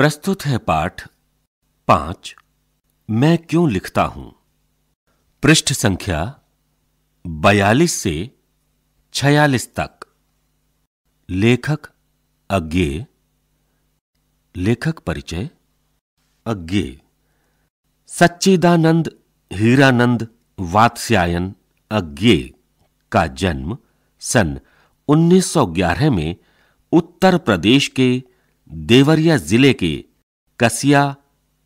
प्रस्तुत है पाठ पांच मैं क्यों लिखता हूं पृष्ठ संख्या बयालीस से छयालीस तक लेखक अज्ञे लेखक परिचय अज्ञे सच्चिदानंद हीरानंद वात्स्यायन अज्ञे का जन्म सन 1911 में उत्तर प्रदेश के देवरिया जिले के कसिया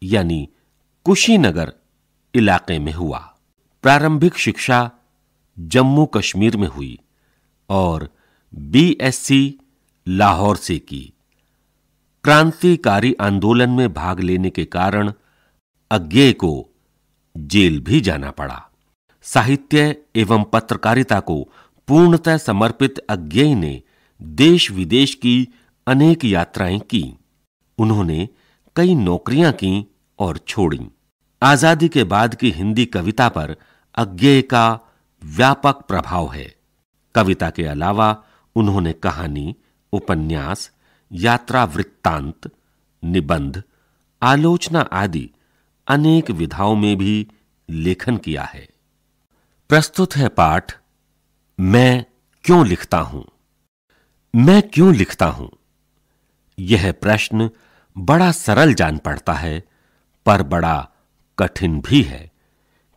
यानी कुशीनगर इलाके में हुआ प्रारंभिक शिक्षा जम्मू कश्मीर में हुई और बीएससी लाहौर से की क्रांतिकारी आंदोलन में भाग लेने के कारण अज्ञे को जेल भी जाना पड़ा साहित्य एवं पत्रकारिता को पूर्णतः समर्पित अज्ञेय ने देश विदेश की अनेक यात्राएं की उन्होंने कई नौकरियां की और छोड़ी आजादी के बाद की हिंदी कविता पर अज्ञेय का व्यापक प्रभाव है कविता के अलावा उन्होंने कहानी उपन्यास यात्रा वृत्तांत निबंध आलोचना आदि अनेक विधाओं में भी लेखन किया है प्रस्तुत है पाठ मैं क्यों लिखता हूं मैं क्यों लिखता हूं यह प्रश्न बड़ा सरल जान पड़ता है पर बड़ा कठिन भी है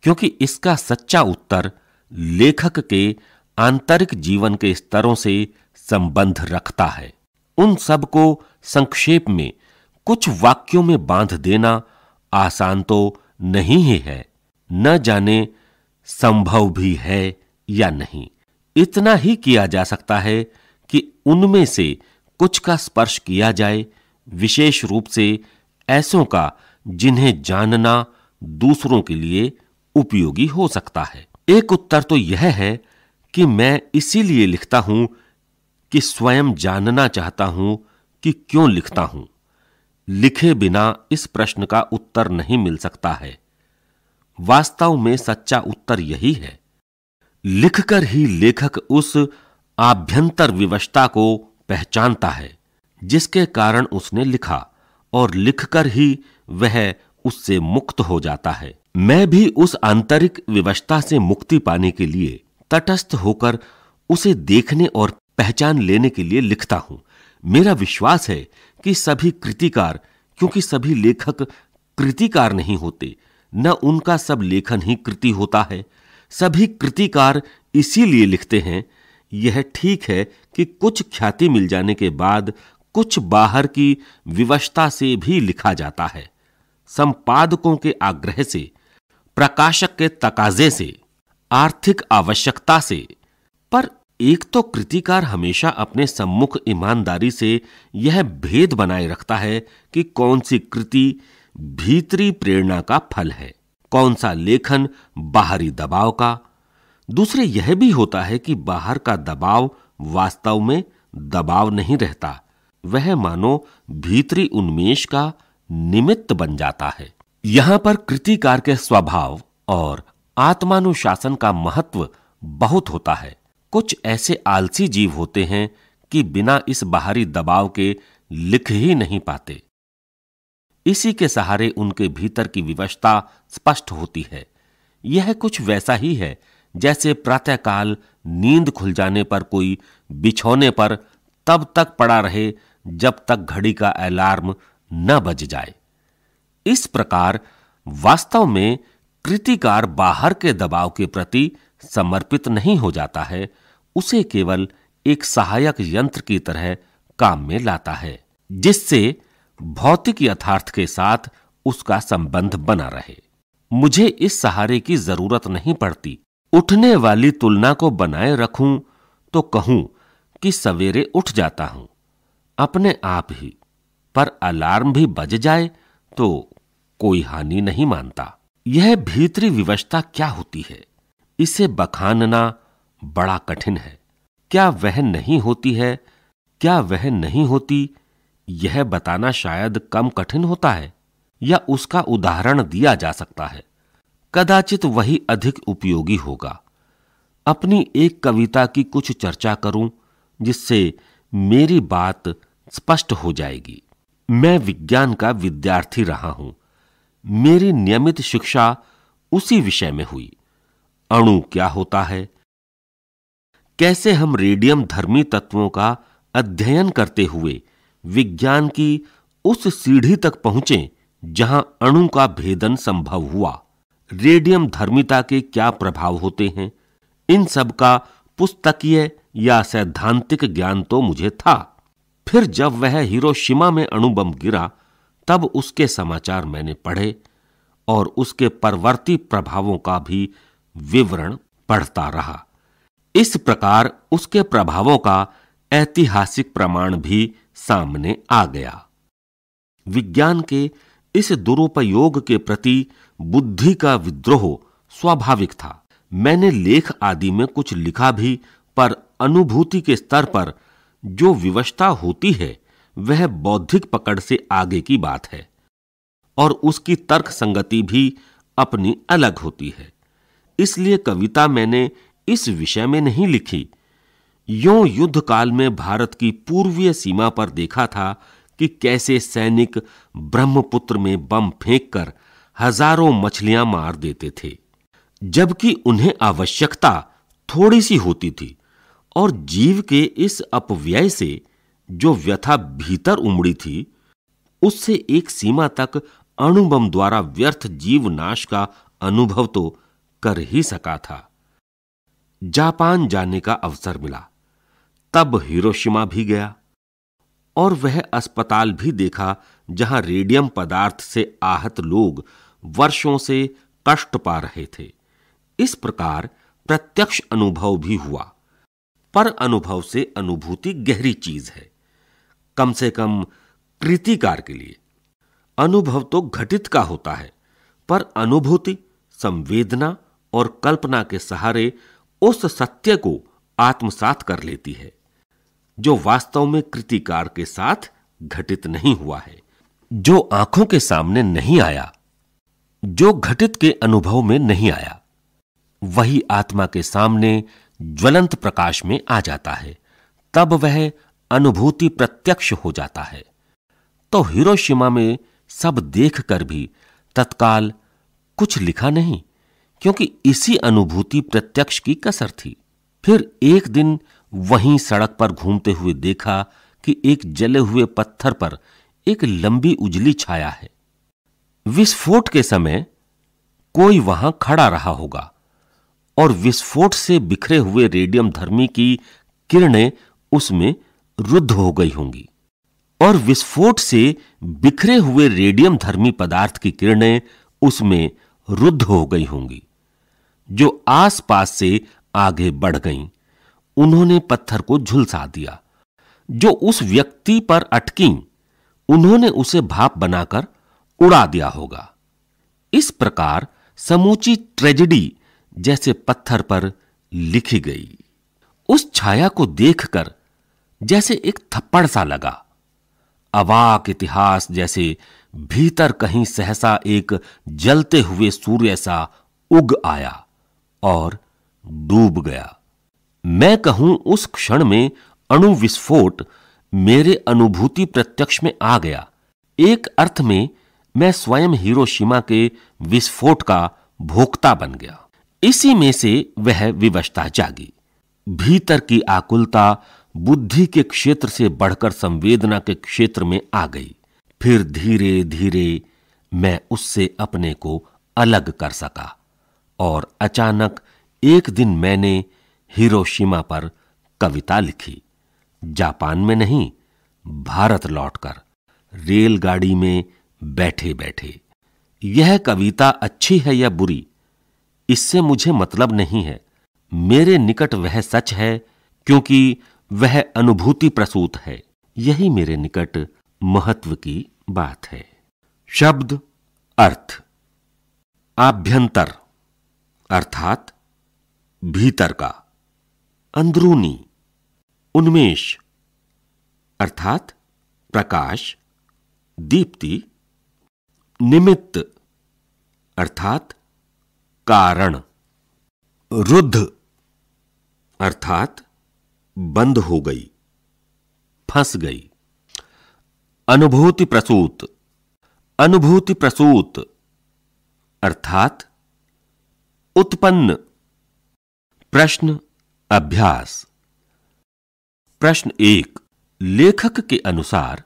क्योंकि इसका सच्चा उत्तर लेखक के आंतरिक जीवन के स्तरों से संबंध रखता है उन सब को संक्षेप में कुछ वाक्यों में बांध देना आसान तो नहीं ही है न जाने संभव भी है या नहीं इतना ही किया जा सकता है कि उनमें से कुछ का स्पर्श किया जाए विशेष रूप से ऐसों का जिन्हें जानना दूसरों के लिए उपयोगी हो सकता है एक उत्तर तो यह है कि मैं इसीलिए लिखता हूं कि स्वयं जानना चाहता हूं कि क्यों लिखता हूं लिखे बिना इस प्रश्न का उत्तर नहीं मिल सकता है वास्तव में सच्चा उत्तर यही है लिखकर ही लेखक उस आभ्यंतर विवशता को पहचानता है जिसके कारण उसने लिखा और लिखकर ही वह उससे मुक्त हो जाता है मैं भी उस आंतरिक विवशता से मुक्ति पाने के लिए तटस्थ होकर उसे देखने और पहचान लेने के लिए लिखता हूं मेरा विश्वास है कि सभी कृतिकार क्योंकि सभी लेखक कृतिकार नहीं होते न उनका सब लेखन ही कृति होता है सभी कृतिकार इसीलिए लिखते हैं यह ठीक है कि कुछ ख्याति मिल जाने के बाद कुछ बाहर की विवशता से भी लिखा जाता है संपादकों के आग्रह से प्रकाशक के तकाजे से आर्थिक आवश्यकता से पर एक तो कृतिकार हमेशा अपने सम्मुख ईमानदारी से यह भेद बनाए रखता है कि कौन सी कृति भीतरी प्रेरणा का फल है कौन सा लेखन बाहरी दबाव का दूसरे यह भी होता है कि बाहर का दबाव वास्तव में दबाव नहीं रहता वह मानो भीतरी उन्मेष का निमित्त बन जाता है यहां पर कृतिकार के स्वभाव और आत्मानुशासन का महत्व बहुत होता है कुछ ऐसे आलसी जीव होते हैं कि बिना इस बाहरी दबाव के लिख ही नहीं पाते इसी के सहारे उनके भीतर की विवशता स्पष्ट होती है यह कुछ वैसा ही है जैसे प्रातःकाल नींद खुल जाने पर कोई बिछौने पर तब तक पड़ा रहे जब तक घड़ी का अलार्म न बज जाए इस प्रकार वास्तव में कृतिकार बाहर के दबाव के प्रति समर्पित नहीं हो जाता है उसे केवल एक सहायक यंत्र की तरह काम में लाता है जिससे भौतिक यथार्थ के साथ उसका संबंध बना रहे मुझे इस सहारे की जरूरत नहीं पड़ती उठने वाली तुलना को बनाए रखूं तो कहूं कि सवेरे उठ जाता हूं अपने आप ही पर अलार्म भी बज जाए तो कोई हानि नहीं मानता यह भीतरी विवशता क्या होती है इसे बखानना बड़ा कठिन है क्या वह नहीं होती है क्या वह नहीं होती यह बताना शायद कम कठिन होता है या उसका उदाहरण दिया जा सकता है कदाचित वही अधिक उपयोगी होगा अपनी एक कविता की कुछ चर्चा करूं जिससे मेरी बात स्पष्ट हो जाएगी मैं विज्ञान का विद्यार्थी रहा हूं मेरी नियमित शिक्षा उसी विषय में हुई अणु क्या होता है कैसे हम रेडियम धर्मी तत्वों का अध्ययन करते हुए विज्ञान की उस सीढ़ी तक पहुंचे जहां अणु का भेदन संभव हुआ रेडियम धर्मिता के क्या प्रभाव होते हैं इन सब का पुस्तकीय या सैद्धांतिक ज्ञान तो मुझे था फिर जब वह हिरोशिमा में अणुबम गिरा तब उसके समाचार मैंने पढ़े और उसके परवर्ती प्रभावों का भी विवरण पढ़ता रहा इस प्रकार उसके प्रभावों का ऐतिहासिक प्रमाण भी सामने आ गया विज्ञान के इस दुरुपयोग के प्रति बुद्धि का विद्रोह स्वाभाविक था मैंने लेख आदि में कुछ लिखा भी पर अनुभूति के स्तर पर जो विवशता होती है वह बौद्धिक पकड़ से आगे की बात है और उसकी तर्क संगति भी अपनी अलग होती है इसलिए कविता मैंने इस विषय में नहीं लिखी यो युद्ध काल में भारत की पूर्वीय सीमा पर देखा था कि कैसे सैनिक ब्रह्मपुत्र में बम फेंककर कर हजारों मछलियां मार देते थे जबकि उन्हें आवश्यकता थोड़ी सी होती थी और जीव के इस अपव्यय से जो व्यथा भीतर उमड़ी थी उससे एक सीमा तक अणुबम द्वारा व्यर्थ जीव नाश का अनुभव तो कर ही सका था जापान जाने का अवसर मिला तब हिरोशिमा भी गया और वह अस्पताल भी देखा जहां रेडियम पदार्थ से आहत लोग वर्षों से कष्ट पा रहे थे इस प्रकार प्रत्यक्ष अनुभव भी हुआ पर अनुभव से अनुभूति गहरी चीज है कम से कम कृतिकार के लिए अनुभव तो घटित का होता है पर अनुभूति संवेदना और कल्पना के सहारे उस सत्य को आत्मसात कर लेती है जो वास्तव में कृतिकार के साथ घटित नहीं हुआ है जो आंखों के सामने नहीं आया जो घटित के अनुभव में नहीं आया वही आत्मा के सामने ज्वलंत प्रकाश में आ जाता है तब वह अनुभूति प्रत्यक्ष हो जाता है तो हिरोशिमा में सब देखकर भी तत्काल कुछ लिखा नहीं क्योंकि इसी अनुभूति प्रत्यक्ष की कसर थी फिर एक दिन वहीं सड़क पर घूमते हुए देखा कि एक जले हुए पत्थर पर एक लंबी उजली छाया है विस्फोट के समय कोई वहां खड़ा रहा होगा और विस्फोट से बिखरे हुए रेडियम धर्मी की किरणें उसमें रुद्ध हो गई होंगी और विस्फोट से बिखरे हुए रेडियम धर्मी पदार्थ की किरणें उसमें रुद्ध हो गई होंगी जो आसपास से आगे बढ़ गई उन्होंने पत्थर को झुलसा दिया जो उस व्यक्ति पर अटकी उन्होंने उसे भाप बनाकर उड़ा दिया होगा इस प्रकार समूची ट्रेजेडी जैसे पत्थर पर लिखी गई उस छाया को देखकर जैसे एक थप्पड़ सा लगा अवाक इतिहास जैसे भीतर कहीं सहसा एक जलते हुए सूर्य सा उग आया और डूब गया मैं कहूं उस क्षण में अणु विस्फोट मेरे अनुभूति प्रत्यक्ष में आ गया एक अर्थ में मैं स्वयं हिरोशिमा के विस्फोट का भोक्ता बन गया इसी में से वह विवशता जागी भीतर की आकुलता बुद्धि के क्षेत्र से बढ़कर संवेदना के क्षेत्र में आ गई फिर धीरे धीरे मैं उससे अपने को अलग कर सका और अचानक एक दिन मैंने हिरोशिमा पर कविता लिखी जापान में नहीं भारत लौटकर रेलगाड़ी में बैठे बैठे यह कविता अच्छी है या बुरी इससे मुझे मतलब नहीं है मेरे निकट वह सच है क्योंकि वह अनुभूति प्रसूत है यही मेरे निकट महत्व की बात है शब्द अर्थ आभ्यंतर अर्थात भीतर का अंदरूनी उन्मेष अर्थात प्रकाश दीप्ति निमित्त अर्थात कारण रुद्ध अर्थात बंद हो गई फंस गई अनुभूति प्रसूत अनुभूति प्रसूत अर्थात उत्पन्न प्रश्न अभ्यास प्रश्न एक लेखक के अनुसार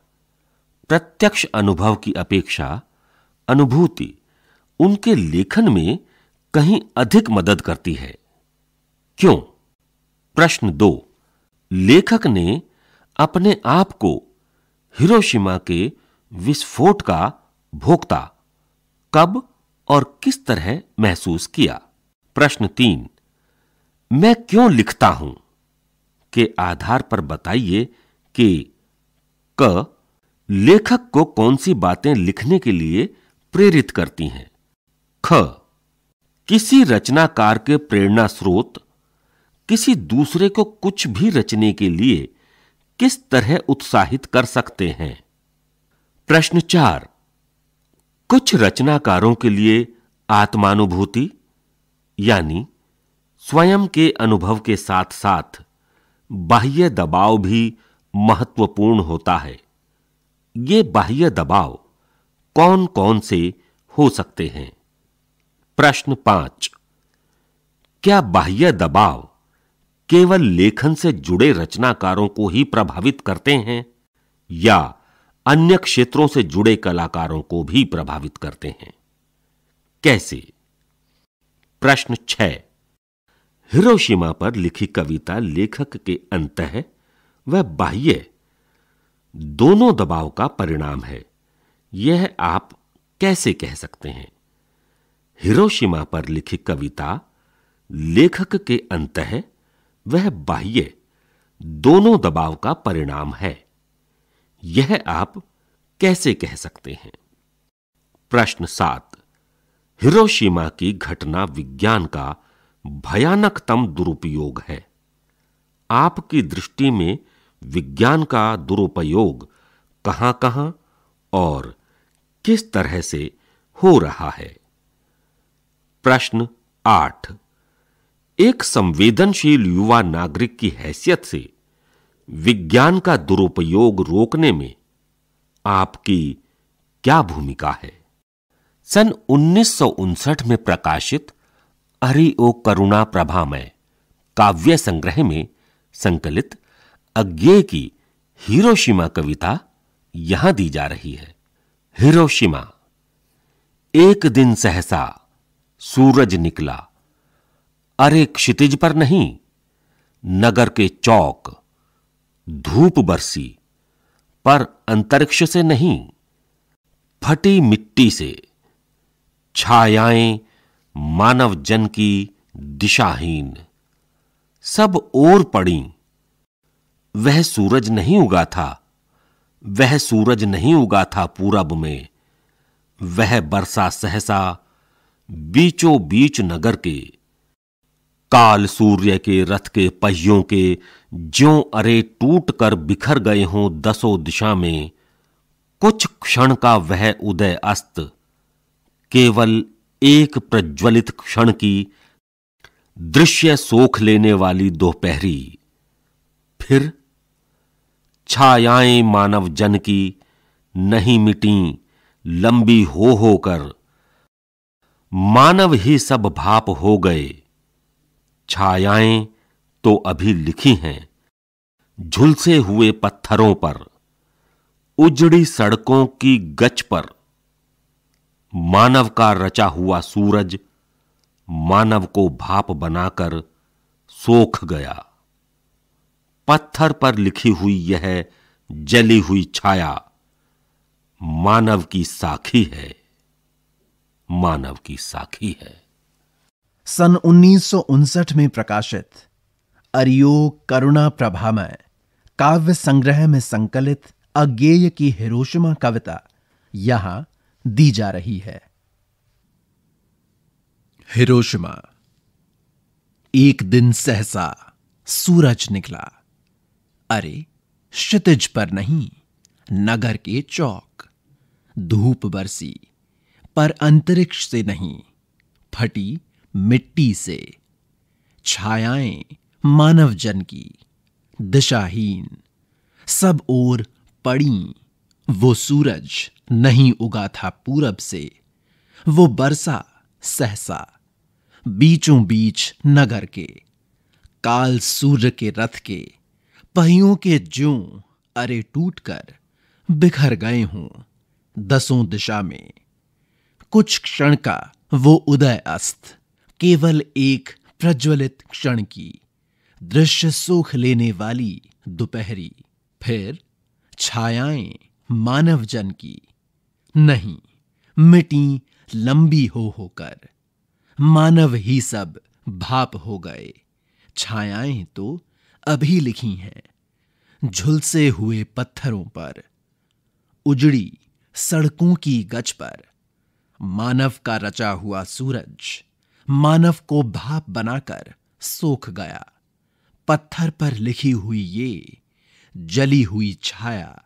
प्रत्यक्ष अनुभव की अपेक्षा अनुभूति उनके लेखन में कहीं अधिक मदद करती है क्यों प्रश्न दो लेखक ने अपने आप को हिरोशिमा के विस्फोट का भोक्ता कब और किस तरह महसूस किया प्रश्न तीन मैं क्यों लिखता हूं के आधार पर बताइए कि क लेखक को कौन सी बातें लिखने के लिए प्रेरित करती हैं ख किसी रचनाकार के प्रेरणा स्रोत किसी दूसरे को कुछ भी रचने के लिए किस तरह उत्साहित कर सकते हैं प्रश्न चार कुछ रचनाकारों के लिए आत्मानुभूति यानी स्वयं के अनुभव के साथ साथ बाह्य दबाव भी महत्वपूर्ण होता है ये बाह्य दबाव कौन कौन से हो सकते हैं प्रश्न पांच क्या बाह्य दबाव केवल लेखन से जुड़े रचनाकारों को ही प्रभावित करते हैं या अन्य क्षेत्रों से जुड़े कलाकारों को भी प्रभावित करते हैं कैसे प्रश्न छ हिरोशिमा पर लिखी कविता लेखक के अंत है वह बाह्य दोनों दबाव का परिणाम है यह आप कैसे कह सकते हैं हिरोशिमा पर लिखी कविता लेखक के अंत है वह बाह्य दोनों दबाव का परिणाम है यह आप कैसे कह सकते हैं प्रश्न सात हिरोशिमा की घटना विज्ञान का भयानकतम दुरुपयोग है आपकी दृष्टि में विज्ञान का दुरुपयोग कहां कहां और किस तरह से हो रहा है प्रश्न आठ एक संवेदनशील युवा नागरिक की हैसियत से विज्ञान का दुरुपयोग रोकने में आपकी क्या भूमिका है सन उन्नीस में प्रकाशित अरि ओ करुणा प्रभामय काव्य संग्रह में संकलित अज्ञे की हिरोशिमा कविता यहां दी जा रही है हिरोशिमा एक दिन सहसा सूरज निकला अरे क्षितिज पर नहीं नगर के चौक धूप बरसी पर अंतरिक्ष से नहीं फटी मिट्टी से छायाएं मानव जन की दिशाहीन सब ओर पड़ी वह सूरज नहीं उगा था वह सूरज नहीं उगा था पूरब में वह बरसा सहसा बीचों बीच नगर के काल सूर्य के रथ के पहियों के ज्यो अरे टूट कर बिखर गए हों दसों दिशा में कुछ क्षण का वह उदय अस्त केवल एक प्रज्वलित क्षण की दृश्य सोख लेने वाली दोपहरी फिर छायाएं मानव जन की नहीं मिटी लंबी हो होकर मानव ही सब भाप हो गए छायाएं तो अभी लिखी हैं झुलसे हुए पत्थरों पर उजड़ी सड़कों की गच पर मानव का रचा हुआ सूरज मानव को भाप बनाकर सोख गया पत्थर पर लिखी हुई यह जली हुई छाया मानव की साखी है मानव की साखी है सन उन्नीस में प्रकाशित अरियो करुणा प्रभामय काव्य संग्रह में संकलित अज्ञेय की हिरोशिमा कविता यहां दी जा रही है हिरोशिमा एक दिन सहसा सूरज निकला अरे क्षितिज पर नहीं नगर के चौक धूप बरसी पर अंतरिक्ष से नहीं फटी मिट्टी से छायाएं मानव जन की दिशाहीन सब ओर पड़ी वो सूरज नहीं उगा था पूरब से वो बरसा सहसा बीचों बीच नगर के काल सूर्य के रथ के पहियों के जूं अरे टूट कर बिखर गए हूं दसों दिशा में कुछ क्षण का वो उदय अस्त केवल एक प्रज्वलित क्षण की दृश्य सुख लेने वाली दोपहरी फिर छायाएं मानव जन की नहीं मिटी लंबी हो होकर मानव ही सब भाप हो गए छायाएं तो अभी लिखी हैं झुलसे हुए पत्थरों पर उजड़ी सड़कों की गज पर मानव का रचा हुआ सूरज मानव को भाप बनाकर सोख गया पत्थर पर लिखी हुई ये जली हुई छाया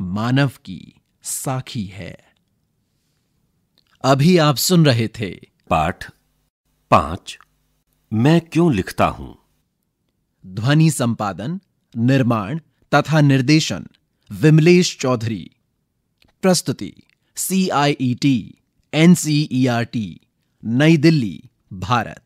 मानव की साखी है अभी आप सुन रहे थे पाठ पांच मैं क्यों लिखता हूं ध्वनि संपादन निर्माण तथा निर्देशन विमलेश चौधरी प्रस्तुति C I E T N C E R T नई दिल्ली भारत